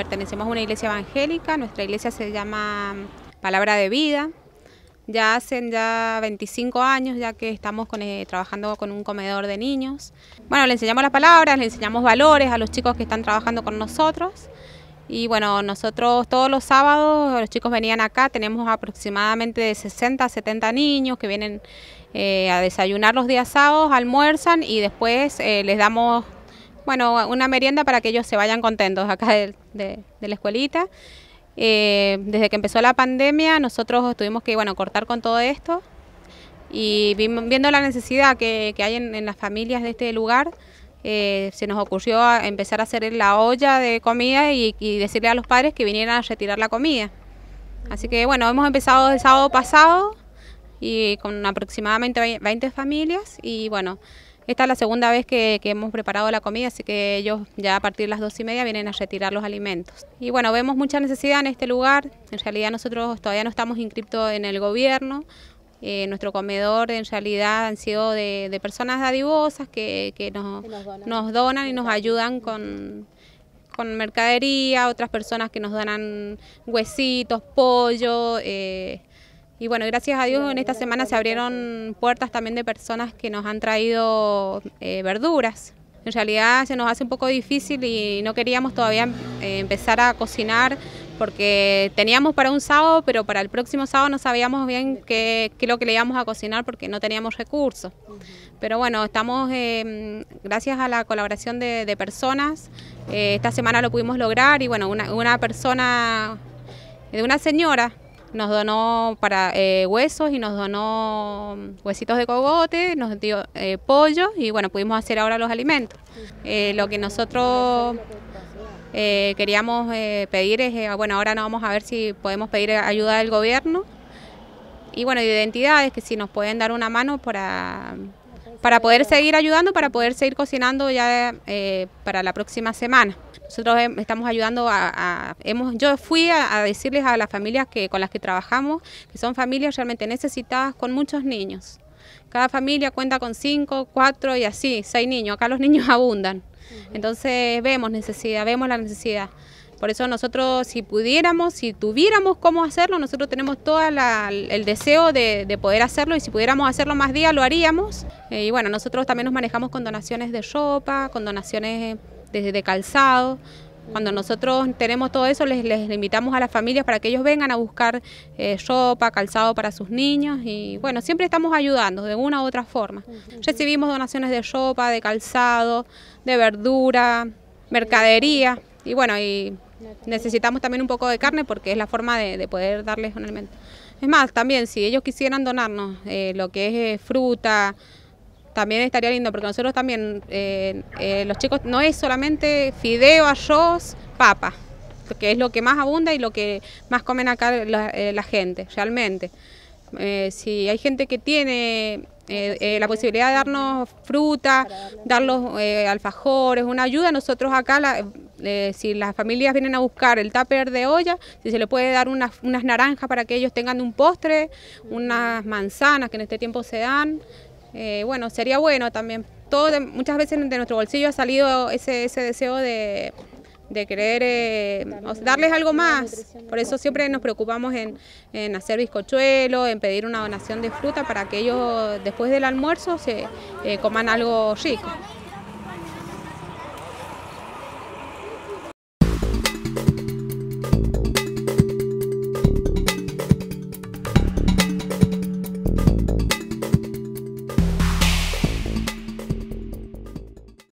pertenecemos a una iglesia evangélica, nuestra iglesia se llama mm, Palabra de Vida. Ya hacen ya 25 años ya que estamos eh, trabajando con un comedor de niños. Bueno, le enseñamos las palabras, le enseñamos valores a los chicos que están trabajando con nosotros. Y bueno, nosotros todos los sábados los chicos venían acá, tenemos aproximadamente de 60 a 70 niños que vienen eh, a desayunar los días sábados, almuerzan y después eh, les damos bueno, una merienda para que ellos se vayan contentos acá de, la escuelita. Eh, desde que empezó la pandemia nosotros tuvimos que bueno, cortar con todo esto y viendo la necesidad que, hay en, las familias de este lugar, eh, se nos ocurrió empezar a hacer la olla de comida y, y, decirle a los padres que vinieran a retirar la comida. Así que bueno, hemos empezado el sábado pasado y con aproximadamente 20 familias y bueno, esta es la segunda vez que, hemos preparado la comida, así que ellos ya a partir de las dos y media vienen a retirar los alimentos. Y bueno, vemos mucha necesidad en este lugar. En realidad nosotros todavía no estamos inscriptos en el gobierno. Eh, nuestro comedor en realidad han sido de, personas dadivosas que, nos, donan. y nos ayudan con, mercadería, otras personas que nos donan huesitos, pollo. Eh, y bueno, gracias a Dios en esta semana se abrieron puertas también de personas que nos han traído eh, verduras. En realidad se nos hace un poco difícil y no queríamos todavía eh, empezar a cocinar porque teníamos para un sábado, pero para el próximo sábado no sabíamos bien qué, es lo que le íbamos a cocinar porque no teníamos recursos. Pero bueno, estamos, eh, gracias a la colaboración de, personas, esta semana lo pudimos lograr y bueno, una, una persona, de una señora nos donó para eh, huesos y nos donó huesitos de cogote, nos dio eh, pollo y bueno, pudimos hacer ahora los alimentos. Eh, lo que nosotros eh, queríamos pedir es, bueno, ahora no vamos a ver si podemos pedir ayuda del gobierno y bueno, identidades que si nos pueden dar una mano para para poder seguir ayudando, para poder seguir cocinando ya eh, para la próxima semana. Nosotros estamos ayudando a, hemos, yo fui a, decirles a las familias que con las que trabajamos que son familias realmente necesitadas con muchos niños. Cada familia cuenta con cinco, cuatro y así, seis niños. Acá los niños abundan. Entonces vemos necesidad, vemos la necesidad. Por eso nosotros, si pudiéramos, si tuviéramos cómo hacerlo, nosotros tenemos todo el deseo de, poder hacerlo y si pudiéramos hacerlo más días lo haríamos. Eh, y bueno, nosotros también nos manejamos con donaciones de ropa, con donaciones eh, de, calzado. Cuando nosotros tenemos todo eso, les, invitamos a las familias para que ellos vengan a buscar sopa, eh, calzado para sus niños y bueno, siempre estamos ayudando de una u otra forma. Recibimos donaciones de ropa, de calzado, de verdura, mercadería y bueno, y necesitamos también un poco de carne porque es la forma de, poder darles un alimento. Es más, también si ellos quisieran donarnos eh, lo que es eh, fruta, también estaría lindo porque nosotros también, eh, los chicos, no es solamente fideo, arroz, papa, que es lo que más abunda y lo que más comen acá la, gente, realmente. si hay gente que tiene la posibilidad de darnos fruta, darnos alfajores, una ayuda. Nosotros acá la, eh, si las familias vienen a buscar el tupper de olla, si se le puede dar unas, naranjas para que ellos tengan un postre, unas manzanas que en este tiempo se dan, eh, bueno, sería bueno también. Todo muchas veces de nuestro bolsillo ha salido ese, deseo de, de querer eh, darles algo más. Por eso siempre nos preocupamos en, hacer bizcochuelo, en pedir una donación de fruta para que ellos después del almuerzo se coman algo rico.